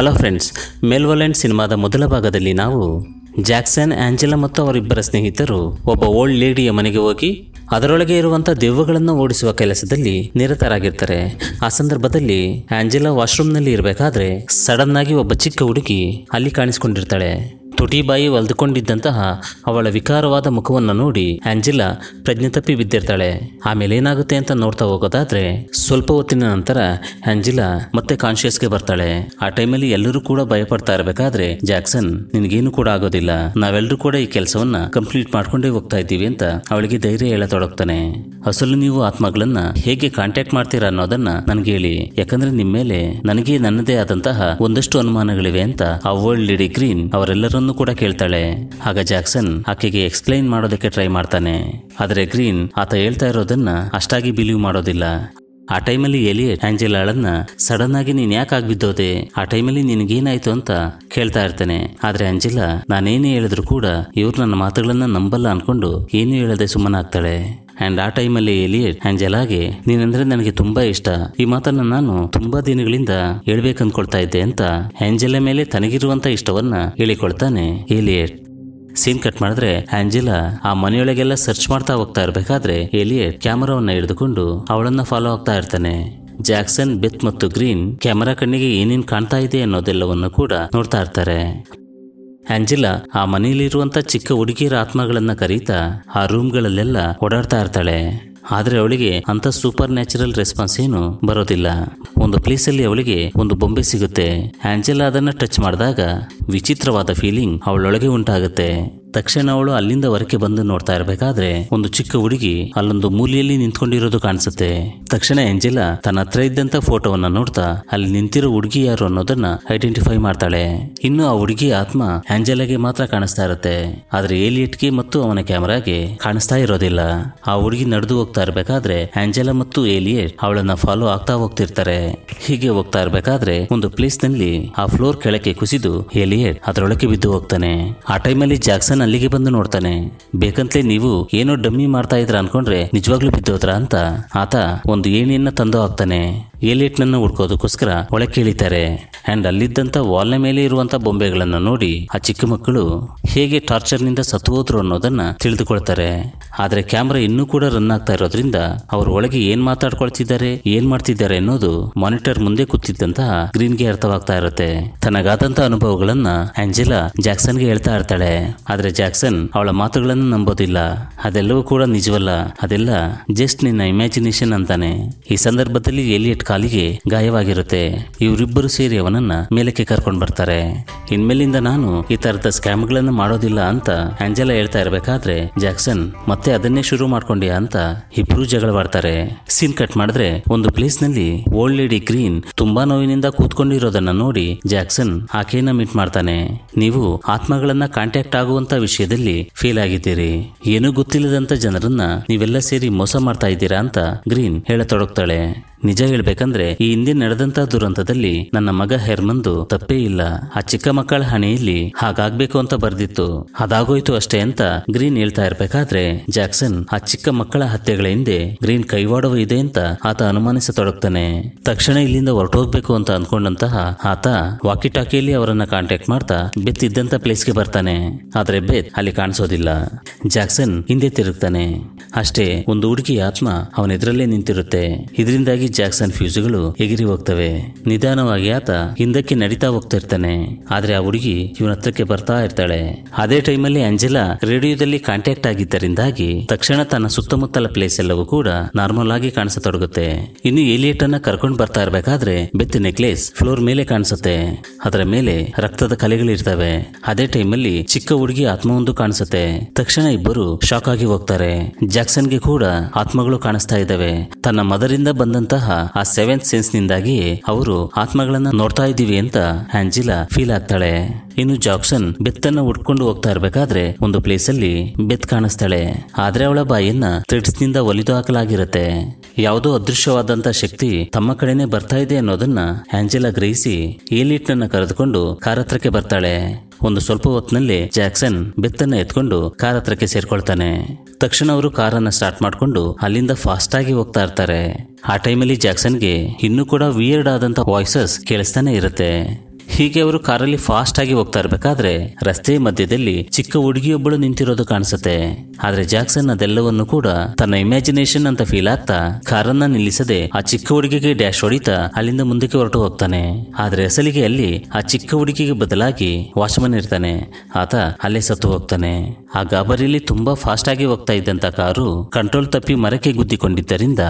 hello friends ಮೆಲ್ವಲೆಂಡ್ ಸಿನಿಮಾದ ಮೊದಲ ಭಾಗದಲ್ಲಿ ನಾವು ಜಾಕ್ಸನ್ ಆಂಜೆಲಾ ಮತ್ತು ಅವರಿಬ್ಬರ ಸ್ನೇಹಿತರು ಒಬ್ಬ ಓಲ್ಡ್ ಲೇಡಿಯ ಮನೆಗೆ ಹೋಗಿ ಅದರೊಳಗೆ ಇರುವಂಥ ದೆವ್ವಗಳನ್ನು ಓಡಿಸುವ ಕೆಲಸದಲ್ಲಿ ನಿರತರಾಗಿರ್ತಾರೆ ಆ ಸಂದರ್ಭದಲ್ಲಿ ಆಂಜೆಲಾ ವಾಶ್ರೂಮ್ನಲ್ಲಿ ಇರಬೇಕಾದ್ರೆ ಸಡನ್ ಆಗಿ ಒಬ್ಬ ಚಿಕ್ಕ ಹುಡುಗಿ ಅಲ್ಲಿ ಕಾಣಿಸ್ಕೊಂಡಿರ್ತಾಳೆ ಬಾಯಿ ಒಲ್ದುಕೊಂಡಿದ್ದಂತಹ ಅವಳ ವಿಕಾರವಾದ ಮುಖವನ್ನು ನೋಡಿ ಆಂಜಿಲಾ ಪ್ರಜ್ಞೆ ತಪ್ಪಿ ಬಿದ್ದಿರ್ತಾಳೆ ಆಮೇಲೆ ಏನಾಗುತ್ತೆ ಅಂತ ನೋಡ್ತಾ ಹೋಗೋದಾದ್ರೆ ಸ್ವಲ್ಪ ಹೊತ್ತಿನ ನಂತರ ಆಂಜಿಲಾ ಮತ್ತೆ ಕಾನ್ಶಿಯಸ್ಗೆ ಬರ್ತಾಳೆ ಆ ಟೈಮಲ್ಲಿ ಎಲ್ಲರೂ ಕೂಡ ಭಯಪಡ್ತಾ ಇರಬೇಕಾದ್ರೆ ಜಾಕ್ಸನ್ ನಿನಗೇನು ಕೂಡ ಆಗೋದಿಲ್ಲ ನಾವೆಲ್ಲರೂ ಕೂಡ ಈ ಕೆಲಸವನ್ನ ಕಂಪ್ಲೀಟ್ ಮಾಡ್ಕೊಂಡೇ ಹೋಗ್ತಾ ಇದ್ದೀವಿ ಅಂತ ಅವಳಿಗೆ ಧೈರ್ಯ ಹೇಳತೊಡಗ್ತಾನೆ ಅಸಲು ನೀವು ಆತ್ಮಗಳನ್ನ ಹೇಗೆ ಕಾಂಟ್ಯಾಕ್ಟ್ ಮಾಡ್ತೀರಾ ಅನ್ನೋದನ್ನ ನನ್ಗೆ ಹೇಳಿ ಯಾಕಂದ್ರೆ ನಿಮ್ಮ ಮೇಲೆ ನನಗೆ ನನ್ನದೇ ಆದಂತಹ ಒಂದಷ್ಟು ಅನುಮಾನಗಳಿವೆ ಅಂತ ಆ ವರ್ಲ್ಡ್ ಲೇಡಿ ಗ್ರೀನ್ ಅವರೆಲ್ಲರನ್ನೂ ಪ್ರಶ್ನೆಗಳನ್ನು ಕೂಡ ಕೇಳ್ತಾಳೆ ಆಗ ಜಾಕ್ಸನ್ ಆಕೆಗೆ ಎಕ್ಸ್ಪ್ಲೈನ್ ಮಾಡೋದಕ್ಕೆ ಟ್ರೈ ಮಾಡ್ತಾನೆ ಆದರೆ ಗ್ರೀನ್ ಆತ ಹೇಳ್ತಾ ಇರೋದನ್ನ ಅಷ್ಟಾಗಿ ಬಿಲೀವ್ ಮಾಡೋದಿಲ್ಲ ಆ ಟೈಮಲ್ಲಿ ಎಲಿಯಟ್ ಆಂಜೆಲಾಳನ್ನ ಸಡನ್ ಆಗಿ ನೀನ್ ಯಾಕೆ ಆಗ್ಬಿದ್ದೋದೆ ಆ ಟೈಮಲ್ಲಿ ನಿನಗೇನಾಯ್ತು ಅಂತ ಕೇಳ್ತಾ ಇರ್ತಾನೆ ಆದ್ರೆ ಅಂಜಿಲ್ಲ ನಾನೇನೇ ಹೇಳಿದ್ರು ಕೂಡ ಇವ್ರು ನನ್ನ ಮಾತುಗಳನ್ನ ನಂಬಲ್ಲ ಅನ್ಕೊಂಡು ಏನೂ ಹೇಳದೆ ಸುಮ್ಮನಾಗ್ತಾಳೆ ಅಂಡ್ ಆ ಟೈಮಲ್ಲಿ ಎಲಿಯಟ್ ಆಂಜೆಲಾಗೆ ನೀನಂದ್ರೆ ನನಗೆ ತುಂಬಾ ಇಷ್ಟ ಈ ಮಾತನ್ನ ನಾನು ತುಂಬಾ ದಿನಗಳಿಂದ ಹೇಳ್ಬೇಕು ಇದ್ದೆ ಅಂತ ಆಂಜೆಲಾ ಮೇಲೆ ತನಗಿರುವಂತ ಇಷ್ಟವನ್ನ ಹೇಳಿಕೊಳ್ತಾನೆ ಎಲಿಯಟ್ ಸೀನ್ ಕಟ್ ಮಾಡಿದ್ರೆ ಆಂಜೆಲಾ ಆ ಮನೆಯೊಳಗೆಲ್ಲ ಸರ್ಚ್ ಮಾಡ್ತಾ ಹೋಗ್ತಾ ಇರಬೇಕಾದ್ರೆ ಎಲಿಯಟ್ ಕ್ಯಾಮರಾವನ್ನ ಹಿಡಿದುಕೊಂಡು ಅವಳನ್ನ ಫಾಲೋ ಆಗ್ತಾ ಇರ್ತಾನೆ ಜಾಕ್ಸನ್ ಬೆತ್ ಮತ್ತು ಗ್ರೀನ್ ಕ್ಯಾಮರಾ ಕಣ್ಣಿಗೆ ಏನೇನು ಕಾಣ್ತಾ ಇದೆ ಅನ್ನೋದೆಲ್ಲವನ್ನು ಕೂಡ ನೋಡ್ತಾ ಇರ್ತಾರೆ ಆಂಜಿಲಾ ಆ ಮನೆಯಲ್ಲಿರುವಂಥ ಚಿಕ್ಕ ಹುಡುಗಿಯರ ಆತ್ಮಗಳನ್ನ ಕರೀತಾ ಆ ರೂಮ್ಗಳಲ್ಲೆಲ್ಲ ಓಡಾಡ್ತಾ ಇರ್ತಾಳೆ ಆದರೆ ಅವಳಿಗೆ ಅಂತ ಸೂಪರ್ ನ್ಯಾಚುರಲ್ ರೆಸ್ಪಾನ್ಸ್ ಏನು ಬರೋದಿಲ್ಲ ಒಂದು ಪ್ಲೇಸಲ್ಲಿ ಅವಳಿಗೆ ಒಂದು ಬೊಂಬೆ ಸಿಗುತ್ತೆ ಆಂಜೆಲಾ ಅದನ್ನು ಟಚ್ ಮಾಡಿದಾಗ ವಿಚಿತ್ರವಾದ ಫೀಲಿಂಗ್ ಅವಳೊಳಗೆ ಉಂಟಾಗುತ್ತೆ ತಕ್ಷಣ ಅವಳು ಅಲ್ಲಿಂದ ಹೊರಕ್ಕೆ ಬಂದು ನೋಡ್ತಾ ಇರಬೇಕಾದ್ರೆ ಒಂದು ಚಿಕ್ಕ ಹುಡುಗಿ ಅಲ್ಲೊಂದು ಮೂಲೆಯಲ್ಲಿ ನಿಂತ್ಕೊಂಡಿರೋದು ಕಾಣಿಸುತ್ತೆ ತಕ್ಷಣ ಎಂಜೆಲಾ ತನ್ನ ಹತ್ರ ಇದ್ದಂತ ಫೋಟೋವನ್ನ ನೋಡ್ತಾ ಅಲ್ಲಿ ನಿಂತಿರೋ ಹುಡುಗಿ ಯಾರು ಅನ್ನೋದನ್ನ ಐಡೆಂಟಿಫೈ ಮಾಡ್ತಾಳೆ ಇನ್ನು ಆ ಹುಡುಗಿ ಆತ್ಮ ಆಂಜೆಲಾಗೆ ಮಾತ್ರ ಕಾಣಿಸ್ತಾ ಇರುತ್ತೆ ಆದ್ರೆ ಏಲಿಯಟ್ಗೆ ಮತ್ತು ಅವನ ಕ್ಯಾಮರಾಗೆ ಕಾಣಿಸ್ತಾ ಇರೋದಿಲ್ಲ ಆ ಹುಡುಗಿ ನಡೆದು ಹೋಗ್ತಾ ಇರ್ಬೇಕಾದ್ರೆ ಆಂಜೆಲಾ ಮತ್ತು ಏಲಿಯಟ್ ಅವಳನ್ನ ಫಾಲೋ ಆಗ್ತಾ ಹೋಗ್ತಿರ್ತಾರೆ ಹೀಗೆ ಹೋಗ್ತಾ ಇರಬೇಕಾದ್ರೆ ಒಂದು ಪ್ಲೇಸ್ ನಲ್ಲಿ ಆ ಫ್ಲೋರ್ ಕೆಳಕ್ಕೆ ಕುಸಿದು ಏಲಿಯಟ್ ಅದರೊಳಗೆ ಬಿದ್ದು ಹೋಗ್ತಾನೆ ಆ ಟೈಮಲ್ಲಿ ಜಾಕ್ಸನ್ ಅಲ್ಲಿಗೆ ಬಂದು ನೋಡ್ತಾನೆ ಬೇಕಂತಲೇ ನೀವು ಏನೋ ಡಮ್ಮಿ ಮಾಡ್ತಾ ಇದ್ರ ಅನ್ಕೊಂಡ್ರೆ ನಿಜವಾಗ್ಲೂ ಬಿದ್ದೋದ್ರ ಅಂತ ಆತ ಒಂದು ಏಣಿಯನ್ನ ತಂದು ಹಾಕ್ತಾನೆ ನನ್ನ ಹುಡ್ಕೋದಕ್ಕೋಸ್ಕರ ಒಳಕ್ಕೆ ಇಳಿತಾರೆ ಅಂಡ್ ಅಲ್ಲಿದ್ದಂತ ವಾಲ್ನ ಮೇಲೆ ಇರುವಂತ ಬೊಂಬೆಗಳನ್ನ ನೋಡಿ ಆ ಚಿಕ್ಕ ಮಕ್ಕಳು ಹೇಗೆ ಟಾರ್ಚರ್ ನಿಂದ ಸತ್ತು ಹೋದ್ರು ಅನ್ನೋದನ್ನ ತಿಳಿದುಕೊಳ್ತಾರೆ ಆದ್ರೆ ಕ್ಯಾಮ್ರಾ ಇನ್ನೂ ಕೂಡ ರನ್ ಆಗ್ತಾ ಇರೋದ್ರಿಂದ ಅವರು ಒಳಗೆ ಏನ್ ಮಾತಾಡ್ಕೊಳ್ತಿದ್ದಾರೆ ಏನ್ ಮಾಡ್ತಿದ್ದಾರೆ ಅನ್ನೋದು ಮಾನಿಟರ್ ಮುಂದೆ ಕೂತಿದ್ದಂತಹ ಗ್ರೀನ್ಗೆ ಅರ್ಥವಾಗ್ತಾ ಇರುತ್ತೆ ತನಗಾದಂತ ಅನುಭವಗಳನ್ನ ಆಂಜೆಲಾ ಗೆ ಹೇಳ್ತಾ ಇರ್ತಾಳೆ ಆದ್ರೆ ಆದರೆ ಜಾಕ್ಸನ್ ಅವಳ ಮಾತುಗಳನ್ನು ನಂಬೋದಿಲ್ಲ ಅದೆಲ್ಲವೂ ಕೂಡ ನಿಜವಲ್ಲ ಅದೆಲ್ಲ ಜಸ್ಟ್ ನಿನ್ನ ಇಮ್ಯಾಜಿನೇಷನ್ ಅಂತಾನೆ ಈ ಸಂದರ್ಭದಲ್ಲಿ ಎಲಿಯಟ್ ಕಾಲಿಗೆ ಗಾಯವಾಗಿರುತ್ತೆ ಇವರಿಬ್ಬರು ಸೇರಿ ಅವನನ್ನ ಮೇಲಕ್ಕೆ ಕರ್ಕೊಂಡು ಬರ್ತಾರೆ ಇನ್ಮೇಲಿಂದ ನಾನು ಈ ತರದ ಸ್ಕ್ಯಾಮ್ಗಳನ್ನು ಮಾಡೋದಿಲ್ಲ ಅಂತ ಆಂಜೆಲಾ ಹೇಳ್ತಾ ಇರಬೇಕಾದ್ರೆ ಜಾಕ್ಸನ್ ಮತ್ತೆ ಅದನ್ನೇ ಶುರು ಮಾಡ್ಕೊಂಡ್ಯಾ ಅಂತ ಇಬ್ರು ಜಗಳವಾಡ್ತಾರೆ ಸೀನ್ ಕಟ್ ಮಾಡಿದ್ರೆ ಒಂದು ಪ್ಲೇಸ್ ನಲ್ಲಿ ಓಲ್ಡ್ ಲೇಡಿ ಗ್ರೀನ್ ತುಂಬಾ ನೋವಿನಿಂದ ಕೂತ್ಕೊಂಡಿರೋದನ್ನ ನೋಡಿ ಜಾಕ್ಸನ್ ಆಕೆಯನ್ನ ಮೀಟ್ ಮಾಡ್ತಾನೆ ನೀವು ಆತ್ಮಗಳನ್ನ ಕಾಂಟ್ಯಾಕ್ಟ್ ಆಗುವಂತ ವಿಷಯದಲ್ಲಿ ಫೀಲ್ ಆಗಿದ್ದೀರಿ ಏನೂ ಗೊತ್ತಿಲ್ಲದಂತ ಜನರನ್ನ ನೀವೆಲ್ಲ ಸೇರಿ ಮೋಸ ಮಾಡ್ತಾ ಇದ್ದೀರಾ ಅಂತ ಗ್ರೀನ್ ಹೇಳತೊಡಗ್ತಾಳೆ ನಿಜ ಹೇಳ್ಬೇಕಂದ್ರೆ ಈ ಹಿಂದೆ ನಡೆದಂತ ದುರಂತದಲ್ಲಿ ನನ್ನ ಮಗ ಹೆರ್ಮಂದು ತಪ್ಪೇ ಇಲ್ಲ ಆ ಚಿಕ್ಕ ಮಕ್ಕಳ ಹಣೆಯಲ್ಲಿ ಹಾಗಾಗ್ಬೇಕು ಅಂತ ಬರ್ದಿತ್ತು ಅದಾಗೋಯ್ತು ಅಷ್ಟೇ ಅಂತ ಗ್ರೀನ್ ಹೇಳ್ತಾ ಇರ್ಬೇಕಾದ್ರೆ ಜಾಕ್ಸನ್ ಆ ಚಿಕ್ಕ ಮಕ್ಕಳ ಹತ್ಯೆಗಳ ಹಿಂದೆ ಗ್ರೀನ್ ಕೈವಾಡವ ಇದೆ ಅಂತ ಆತ ಅನುಮಾನಿಸತೊಡಗ್ತಾನೆ ತಕ್ಷಣ ಇಲ್ಲಿಂದ ಹೊರಟೋಗ್ಬೇಕು ಅಂತ ಅಂದ್ಕೊಂಡಂತಹ ಆತ ವಾಕಿ ಟಾಕಿಯಲ್ಲಿ ಅವರನ್ನ ಕಾಂಟ್ಯಾಕ್ಟ್ ಮಾಡ್ತಾ ಬೆತ್ ಇದ್ದಂತ ಪ್ಲೇಸ್ಗೆ ಬರ್ತಾನೆ ಆದ್ರೆ ಬೆತ್ ಅಲ್ಲಿ ಕಾಣಿಸೋದಿಲ್ಲ ಜಾಕ್ಸನ್ ಹಿಂದೆ ತಿರುಗ್ತಾನೆ ಅಷ್ಟೇ ಒಂದು ಹುಡುಗಿಯ ಆತ್ಮ ಅವನ ಎದುರಲ್ಲೇ ನಿಂತಿರುತ್ತೆ ಇದರಿಂದಾಗಿ ಜಾಕ್ಸನ್ ಫ್ಯೂಜ್ಗಳು ಎಗಿರಿ ಹೋಗ್ತವೆ ನಿಧಾನವಾಗಿ ಆತ ಹಿಂದಕ್ಕೆ ನಡೀತಾ ಹೋಗ್ತಾ ಇರ್ತಾನೆ ಆದ್ರೆ ಆ ಹುಡುಗಿ ಇವನ ಹತ್ರಕ್ಕೆ ಬರ್ತಾ ಇರ್ತಾಳೆ ಅದೇ ಟೈಮಲ್ಲಿ ಅಂಜೆಲಾ ರೇಡಿಯೋದಲ್ಲಿ ಕಾಂಟ್ಯಾಕ್ಟ್ ಆಗಿದ್ದರಿಂದಾಗಿ ತಕ್ಷಣ ತನ್ನ ಸುತ್ತಮುತ್ತಲ ಪ್ಲೇಸ್ ಎಲ್ಲವೂ ಕೂಡ ನಾರ್ಮಲ್ ಆಗಿ ಕಾಣಿಸತೊಡಗುತ್ತೆ ಇನ್ನು ಏಲಿಯಟ್ ಅನ್ನ ಕರ್ಕೊಂಡು ಬರ್ತಾ ಇರಬೇಕಾದ್ರೆ ಬೆತ್ತ ನೆಕ್ಲೇಸ್ ಫ್ಲೋರ್ ಮೇಲೆ ಕಾಣಿಸುತ್ತೆ ಅದರ ಮೇಲೆ ರಕ್ತದ ಕಲೆಗಳು ಇರ್ತವೆ ಅದೇ ಟೈಮಲ್ಲಿ ಚಿಕ್ಕ ಹುಡುಗಿ ಆತ್ಮವೊಂದು ಕಾಣಿಸುತ್ತೆ ತಕ್ಷಣ ಇಬ್ಬರು ಶಾಕ್ ಆಗಿ ಹೋಗ್ತಾರೆ ಜಾಕ್ಸನ್ಗೆ ಕೂಡ ಆತ್ಮಗಳು ಕಾಣಿಸ್ತಾ ಇದ್ದಾವೆ ತನ್ನ ಮದರಿಂದ ಬಂದಂತಹ ಆ ಸೆವೆಂತ್ ಸೆನ್ಸ್ ನಿಂದಾಗಿ ಅವರು ಆತ್ಮಗಳನ್ನ ನೋಡ್ತಾ ಇದ್ದೀವಿ ಅಂತ ಆಂಜಿಲಾ ಫೀಲ್ ಆಗ್ತಾಳೆ ಇನ್ನು ಜಾಕ್ಸನ್ ಬೆತ್ತನ್ನ ಉಟ್ಕೊಂಡು ಹೋಗ್ತಾ ಇರ್ಬೇಕಾದ್ರೆ ಒಂದು ಪ್ಲೇಸ್ ಅಲ್ಲಿ ಬೆತ್ ಕಾಣಿಸ್ತಾಳೆ ಆದ್ರೆ ಅವಳ ಬಾಯಿಯನ್ನ ಥ್ರೆಡ್ಸ್ ನಿಂದ ಒಲಿದು ಹಾಕಲಾಗಿರುತ್ತೆ ಯಾವುದೋ ಅದೃಶ್ಯವಾದಂತ ಶಕ್ತಿ ತಮ್ಮ ಕಡೆನೆ ಬರ್ತಾ ಇದೆ ಅನ್ನೋದನ್ನ ಆಂಜಿಲಾ ಗ್ರಹಿಸಿ ಏಲಿಟ್ನನ್ನ ಕರೆದುಕೊಂಡು ಕಾರತ್ರಕ್ಕೆ ಬರ್ತಾಳೆ ಒಂದು ಸ್ವಲ್ಪ ಹೊತ್ತಿನಲ್ಲಿ ಜಾಕ್ಸನ್ ಬೆತ್ತನ್ನ ಎತ್ಕೊಂಡು ಕಾರ್ ಹತ್ರಕ್ಕೆ ಸೇರ್ಕೊಳ್ತಾನೆ ತಕ್ಷಣ ಅವರು ಕಾರನ್ನ ಸ್ಟಾರ್ಟ್ ಮಾಡಿಕೊಂಡು ಅಲ್ಲಿಂದ ಫಾಸ್ಟ್ ಆಗಿ ಹೋಗ್ತಾ ಇರ್ತಾರೆ ಆ ಟೈಮಲ್ಲಿ ಜಾಕ್ಸನ್ಗೆ ಇನ್ನೂ ಕೂಡ ವಿಯರ್ಡ್ ಆದಂತ ವಾಯ್ಸಸ್ ಕೇಳಿಸ್ತಾನೆ ಇರುತ್ತೆ ಹೀಗೆ ಅವರು ಕಾರಲ್ಲಿ ಫಾಸ್ಟ್ ಆಗಿ ಹೋಗ್ತಾ ಇರಬೇಕಾದ್ರೆ ರಸ್ತೆ ಮಧ್ಯದಲ್ಲಿ ಚಿಕ್ಕ ಹುಡುಗಿಯೊಬ್ಬಳು ನಿಂತಿರೋದು ಕಾಣಿಸುತ್ತೆ ಆದ್ರೆ ಜಾಕ್ಸನ್ ಅದೆಲ್ಲವನ್ನು ಕೂಡ ತನ್ನ ಇಮ್ಯಾಜಿನೇಷನ್ ಅಂತ ಫೀಲ್ ಆಗ್ತಾ ಕಾರನ್ನ ನಿಲ್ಲಿಸದೆ ಆ ಚಿಕ್ಕ ಹುಡುಗಿಗೆ ಡ್ಯಾಶ್ ಹೊಡಿತಾ ಅಲ್ಲಿಂದ ಮುಂದಕ್ಕೆ ಹೊರಟು ಹೋಗ್ತಾನೆ ಆದ್ರೆ ಅಸಲಿಗೆ ಅಲ್ಲಿ ಆ ಚಿಕ್ಕ ಹುಡುಗಿಗೆ ಬದಲಾಗಿ ವಾಚ್ಮನ್ ಇರ್ತಾನೆ ಆತ ಅಲ್ಲೇ ಸತ್ತು ಹೋಗ್ತಾನೆ ಆ ಗಾಬರಿಯಲ್ಲಿ ತುಂಬಾ ಆಗಿ ಹೋಗ್ತಾ ಇದ್ದಂತ ಕಾರು ಕಂಟ್ರೋಲ್ ತಪ್ಪಿ ಮರಕ್ಕೆ ಗುದ್ದಿಕೊಂಡಿದ್ದರಿಂದ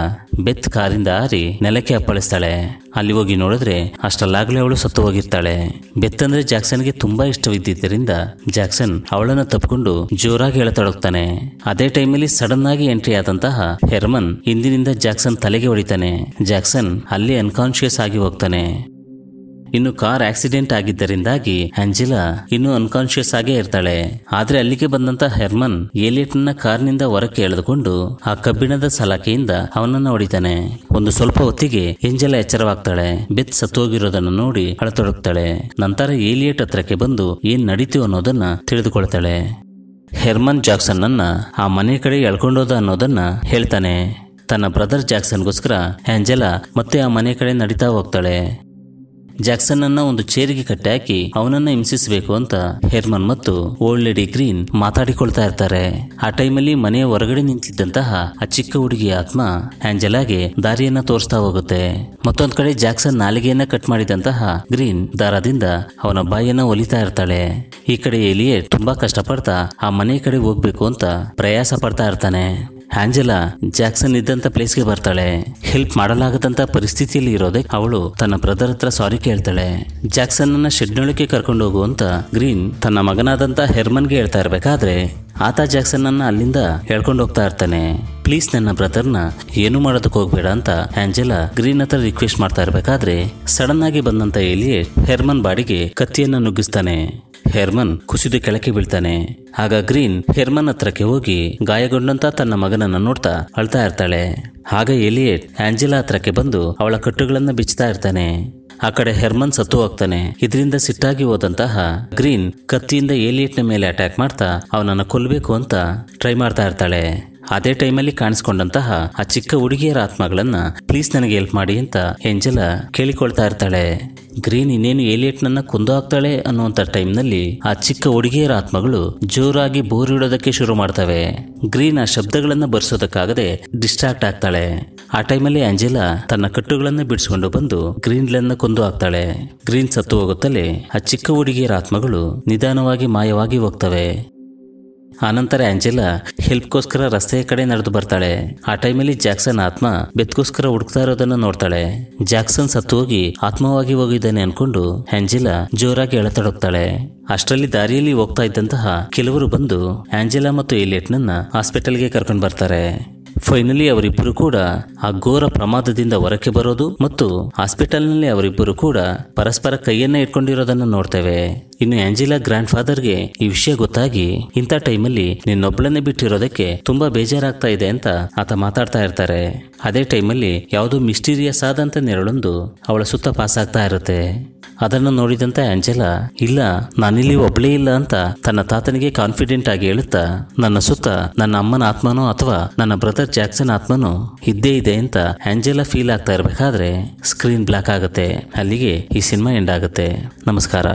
ಬೆತ್ ಕಾರಿಂದ ಹಾರಿ ನೆಲಕ್ಕೆ ಅಪ್ಪಳಿಸ್ತಾಳೆ ಅಲ್ಲಿ ಹೋಗಿ ನೋಡಿದ್ರೆ ಅಷ್ಟಲ್ಲಾಗಲೇ ಅವಳು ಸತ್ತು ಹೋಗಿರ್ತಾಳೆ ಬೆತ್ ಅಂದ್ರೆ ಜಾಕ್ಸನ್ಗೆ ತುಂಬಾ ಇಷ್ಟವಿದ್ದರಿಂದ ಜಾಕ್ಸನ್ ಅವಳನ್ನ ತಪ್ಪಿಕೊಂಡು ಜೋರಾಗಿ ಎಳತೊಡಗ್ತಾನೆ ಅದೇ ಟೈಮಲ್ಲಿ ಸಡನ್ ಆಗಿ ಎಂಟ್ರಿ ಆದಂತಹ ಹೆರ್ಮನ್ ಹಿಂದಿನಿಂದ ಜಾಕ್ಸನ್ ತಲೆಗೆ ಹೊಡಿತಾನೆ ಜಾಕ್ಸನ್ ಅಲ್ಲಿ ಅನ್ಕಾನ್ಶಿಯಸ್ ಆಗಿ ಹೋಗ್ತಾನೆ ಇನ್ನು ಕಾರ್ ಆಕ್ಸಿಡೆಂಟ್ ಆಗಿದ್ದರಿಂದಾಗಿ ಆಂಜಿಲಾ ಇನ್ನೂ ಅನ್ಕಾನ್ಶಿಯಸ್ ಆಗೇ ಇರ್ತಾಳೆ ಆದ್ರೆ ಅಲ್ಲಿಗೆ ಬಂದಂತ ಹೆರ್ಮನ್ ಏಲಿಯಟ್ನ ಕಾರ್ನಿಂದ ಹೊರಕ್ಕೆ ಎಳೆದುಕೊಂಡು ಆ ಕಬ್ಬಿಣದ ಸಲಾಕೆಯಿಂದ ಅವನನ್ನ ಹೊಡಿತಾನೆ ಒಂದು ಸ್ವಲ್ಪ ಹೊತ್ತಿಗೆ ಎಂಜೆಲಾ ಎಚ್ಚರವಾಗ್ತಾಳೆ ಬೆತ್ ಸತ್ತೋಗಿರೋದನ್ನು ನೋಡಿ ಅಳತೊಡಗ್ತಾಳೆ ನಂತರ ಏಲಿಯಟ್ ಹತ್ರಕ್ಕೆ ಬಂದು ಏನ್ ನಡೀತು ಅನ್ನೋದನ್ನ ತಿಳಿದುಕೊಳ್ತಾಳೆ ಹೆರ್ಮನ್ ಜಾಕ್ಸನ್ ಅನ್ನ ಆ ಮನೆ ಕಡೆ ಎಳ್ಕೊಂಡೋದ ಅನ್ನೋದನ್ನ ಹೇಳ್ತಾನೆ ತನ್ನ ಬ್ರದರ್ ಜಾಕ್ಸನ್ಗೋಸ್ಕರ ಆಂಜೆಲಾ ಮತ್ತೆ ಆ ಮನೆ ಕಡೆ ನಡೀತಾ ಹೋಗ್ತಾಳೆ ಜಾಕ್ಸನ್ ಅನ್ನ ಒಂದು ಚೇರಿಗೆ ಹಾಕಿ ಅವನನ್ನ ಹಿಂಸಿಸಬೇಕು ಅಂತ ಹೆರ್ಮನ್ ಮತ್ತು ಓಲ್ಡ್ ಲೇಡಿ ಗ್ರೀನ್ ಮಾತಾಡಿಕೊಳ್ತಾ ಇರ್ತಾರೆ ಆ ಟೈಮಲ್ಲಿ ಮನೆಯ ಹೊರಗಡೆ ನಿಂತಿದ್ದಂತಹ ಆ ಚಿಕ್ಕ ಹುಡುಗಿಯ ಆತ್ಮ ಆಂಜಲಾಗೆ ದಾರಿಯನ್ನ ತೋರಿಸ್ತಾ ಹೋಗುತ್ತೆ ಮತ್ತೊಂದ್ ಕಡೆ ಜಾಕ್ಸನ್ ನಾಲಿಗೆಯನ್ನ ಕಟ್ ಮಾಡಿದಂತಹ ಗ್ರೀನ್ ದಾರದಿಂದ ಅವನ ಬಾಯಿಯನ್ನ ಒಲಿತಾ ಇರ್ತಾಳೆ ಈ ಕಡೆ ಎಲಿಯೇ ತುಂಬಾ ಕಷ್ಟಪಡ್ತಾ ಆ ಮನೆ ಕಡೆ ಹೋಗ್ಬೇಕು ಅಂತ ಪ್ರಯಾಸ ಪಡ್ತಾ ಇರ್ತಾನೆ ಆಂಜೆಲಾ ಜಾಕ್ಸನ್ ಇದ್ದಂತ ಪ್ಲೇಸ್ಗೆ ಬರ್ತಾಳೆ ಹೆಲ್ಪ್ ಮಾಡಲಾಗದಂತ ಪರಿಸ್ಥಿತಿಯಲ್ಲಿ ಇರೋದೆ ಅವಳು ತನ್ನ ಬ್ರದರ್ ಹತ್ರ ಸಾರಿ ಕೇಳ್ತಾಳೆ ಜಾಕ್ಸನ್ ಅನ್ನ ಶೆಡ್ನೊಳಕ್ಕೆ ಕರ್ಕೊಂಡು ಅಂತ ಗ್ರೀನ್ ತನ್ನ ಮಗನಾದಂತ ಹೆರ್ಮನ್ಗೆ ಹೇಳ್ತಾ ಇರ್ಬೇಕಾದ್ರೆ ಆತ ಜಾಕ್ಸನ್ ಅನ್ನ ಅಲ್ಲಿಂದ ಹೇಳ್ಕೊಂಡು ಹೋಗ್ತಾ ಇರ್ತಾನೆ ಪ್ಲೀಸ್ ನನ್ನ ಬ್ರದರ್ನ ಏನು ಮಾಡೋದಕ್ಕೆ ಹೋಗ್ಬೇಡ ಅಂತ ಆಂಜೆಲಾ ಗ್ರೀನ್ ಹತ್ರ ರಿಕ್ವೆಸ್ಟ್ ಮಾಡ್ತಾ ಇರ್ಬೇಕಾದ್ರೆ ಸಡನ್ ಆಗಿ ಬಂದಂತ ಎಲಿಯೇಟ್ ಹೆರ್ಮನ್ ಬಾಡಿಗೆ ಕತ್ತಿಯನ್ನ ನುಗ್ಗಿಸ್ತಾನೆ ಹೆರ್ಮನ್ ಕುಸಿದು ಕೆಳಕ್ಕೆ ಬೀಳ್ತಾನೆ ಆಗ ಗ್ರೀನ್ ಹೆರ್ಮನ್ ಹತ್ರಕ್ಕೆ ಹೋಗಿ ಗಾಯಗೊಂಡಂತ ತನ್ನ ಮಗನನ್ನ ನೋಡ್ತಾ ಅಳ್ತಾ ಇರ್ತಾಳೆ ಆಗ ಎಲಿಯೇಟ್ ಆಂಜೆಲಾ ಹತ್ರಕ್ಕೆ ಬಂದು ಅವಳ ಕಟ್ಟುಗಳನ್ನ ಬಿಚ್ಚುತ್ತಾ ಇರ್ತಾನೆ ಆ ಕಡೆ ಹೆರ್ಮನ್ ಸತ್ತು ಹೋಗ್ತಾನೆ ಇದರಿಂದ ಸಿಟ್ಟಾಗಿ ಹೋದಂತಹ ಗ್ರೀನ್ ಕತ್ತಿಯಿಂದ ಏಲಿಯೇಟ್ನ ಮೇಲೆ ಅಟ್ಯಾಕ್ ಮಾಡ್ತಾ ಅವನನ್ನ ಕೊಲ್ಲಬೇಕು ಅಂತ ಟ್ರೈ ಮಾಡ್ತಾ ಇರ್ತಾಳೆ ಅದೇ ಟೈಮಲ್ಲಿ ಕಾಣಿಸ್ಕೊಂಡಂತಹ ಆ ಚಿಕ್ಕ ಹುಡುಗಿಯರ ಆತ್ಮಗಳನ್ನ ಪ್ಲೀಸ್ ನನಗೆ ಹೆಲ್ಪ್ ಮಾಡಿ ಅಂತ ಹೆಂಜಲ ಕೇಳಿಕೊಳ್ತಾ ಇರ್ತಾಳೆ ಗ್ರೀನ್ ಇನ್ನೇನು ಏಲಿಯಟ್ನನ್ನ ಕುಂದು ಹಾಕ್ತಾಳೆ ಅನ್ನುವಂಥ ಟೈಮ್ನಲ್ಲಿ ಆ ಚಿಕ್ಕ ಹುಡುಗಿಯರ ಆತ್ಮಗಳು ಜೋರಾಗಿ ಬೋರಿಡೋದಕ್ಕೆ ಶುರು ಮಾಡ್ತವೆ ಗ್ರೀನ್ ಆ ಶಬ್ದಗಳನ್ನ ಬರ್ಸೋದಕ್ಕಾಗದೆ ಡಿಸ್ಟ್ರಾಕ್ಟ್ ಆಗ್ತಾಳೆ ಆ ಟೈಮಲ್ಲಿ ಆಂಜೆಲಾ ತನ್ನ ಕಟ್ಟುಗಳನ್ನು ಬಿಡಿಸ್ಕೊಂಡು ಬಂದು ಗ್ರೀನ್ಲನ್ನ ಕೊಂದು ಹಾಕ್ತಾಳೆ ಗ್ರೀನ್ ಸತ್ತು ಹೋಗುತ್ತಲೇ ಆ ಚಿಕ್ಕ ಹುಡುಗಿಯರ ಆತ್ಮಗಳು ನಿಧಾನವಾಗಿ ಮಾಯವಾಗಿ ಹೋಗ್ತವೆ ಆನಂತರ ಆಂಜೆಲಾ ಹೆಲ್ಪ್ಗೋಸ್ಕರ ರಸ್ತೆಯ ಕಡೆ ನಡೆದು ಬರ್ತಾಳೆ ಆ ಟೈಮಲ್ಲಿ ಜಾಕ್ಸನ್ ಆತ್ಮ ಬೆತ್ಕೋಸ್ಕರ ಹುಡುಕ್ತಾ ಇರೋದನ್ನ ನೋಡ್ತಾಳೆ ಜಾಕ್ಸನ್ ಸತ್ತು ಹೋಗಿ ಆತ್ಮವಾಗಿ ಹೋಗಿದ್ದಾನೆ ಅನ್ಕೊಂಡು ಆಂಜೆಲಾ ಜೋರಾಗಿ ಎಳತೊಡಗ್ತಾಳೆ ಅಷ್ಟರಲ್ಲಿ ದಾರಿಯಲ್ಲಿ ಹೋಗ್ತಾ ಇದ್ದಂತಹ ಕೆಲವರು ಬಂದು ಆಂಜೆಲಾ ಮತ್ತು ಎಲಿಯಟ್ನನ್ನ ಹಾಸ್ಪಿಟಲ್ಗೆ ಕರ್ಕೊಂಡು ಬರ್ತಾರೆ ಫೈನಲಿ ಅವರಿಬ್ಬರು ಕೂಡ ಆ ಘೋರ ಪ್ರಮಾದದಿಂದ ಹೊರಕ್ಕೆ ಬರೋದು ಮತ್ತು ಹಾಸ್ಪಿಟಲ್ನಲ್ಲಿ ಅವರಿಬ್ಬರು ಕೂಡ ಪರಸ್ಪರ ಕೈಯನ್ನ ಇಟ್ಕೊಂಡಿರೋದನ್ನು ನೋಡ್ತೇವೆ ಇನ್ನು ಆಂಜಿಲಾ ಗ್ರ್ಯಾಂಡ್ ಫಾದರ್ಗೆ ಈ ವಿಷಯ ಗೊತ್ತಾಗಿ ಇಂಥ ಟೈಮಲ್ಲಿ ನಿನ್ನೊಬ್ಬಳನ್ನೇ ಬಿಟ್ಟಿರೋದಕ್ಕೆ ತುಂಬಾ ಬೇಜಾರಾಗ್ತಾ ಇದೆ ಅಂತ ಆತ ಮಾತಾಡ್ತಾ ಇರ್ತಾರೆ ಅದೇ ಟೈಮಲ್ಲಿ ಯಾವುದೋ ಮಿಸ್ಟೀರಿಯಸ್ ಆದಂತ ನೆರಳೊಂದು ಅವಳ ಸುತ್ತ ಪಾಸ್ ಆಗ್ತಾ ಇರುತ್ತೆ ಅದನ್ನು ನೋಡಿದಂತ ಆಂಜೆಲಾ ಇಲ್ಲ ನಾನಿಲ್ಲಿ ಒಬ್ಳೇ ಇಲ್ಲ ಅಂತ ತನ್ನ ತಾತನಿಗೆ ಕಾನ್ಫಿಡೆಂಟ್ ಆಗಿ ಹೇಳುತ್ತಾ ನನ್ನ ಸುತ್ತ ನನ್ನ ಅಮ್ಮನ ಆತ್ಮನೋ ಅಥವಾ ನನ್ನ ಬ್ರದರ್ ಜಾಕ್ಸನ್ ಆತ್ಮನೋ ಇದ್ದೇ ಇದೆ ಅಂತ ಆಂಜೆಲಾ ಫೀಲ್ ಆಗ್ತಾ ಇರಬೇಕಾದ್ರೆ ಸ್ಕ್ರೀನ್ ಬ್ಲಾಕ್ ಆಗುತ್ತೆ ಅಲ್ಲಿಗೆ ಈ ಸಿನಿಮಾ ಎಂಡ್ ಆಗುತ್ತೆ ನಮಸ್ಕಾರ